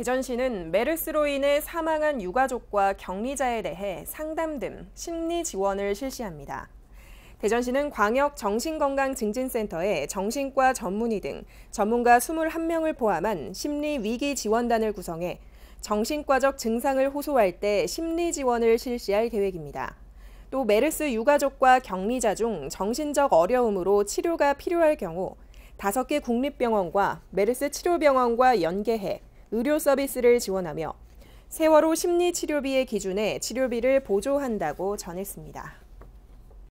대전시는 메르스로 인해 사망한 유가족과 격리자에 대해 상담 등 심리 지원을 실시합니다. 대전시는 광역 정신건강증진센터에 정신과 전문의 등 전문가 21명을 포함한 심리위기 지원단을 구성해 정신과적 증상을 호소할 때 심리 지원을 실시할 계획입니다. 또 메르스 유가족과 격리자 중 정신적 어려움으로 치료가 필요할 경우 5개 국립병원과 메르스 치료병원과 연계해 의료 서비스를 지원하며 세월호 심리치료비의 기준에 치료비를 보조한다고 전했습니다.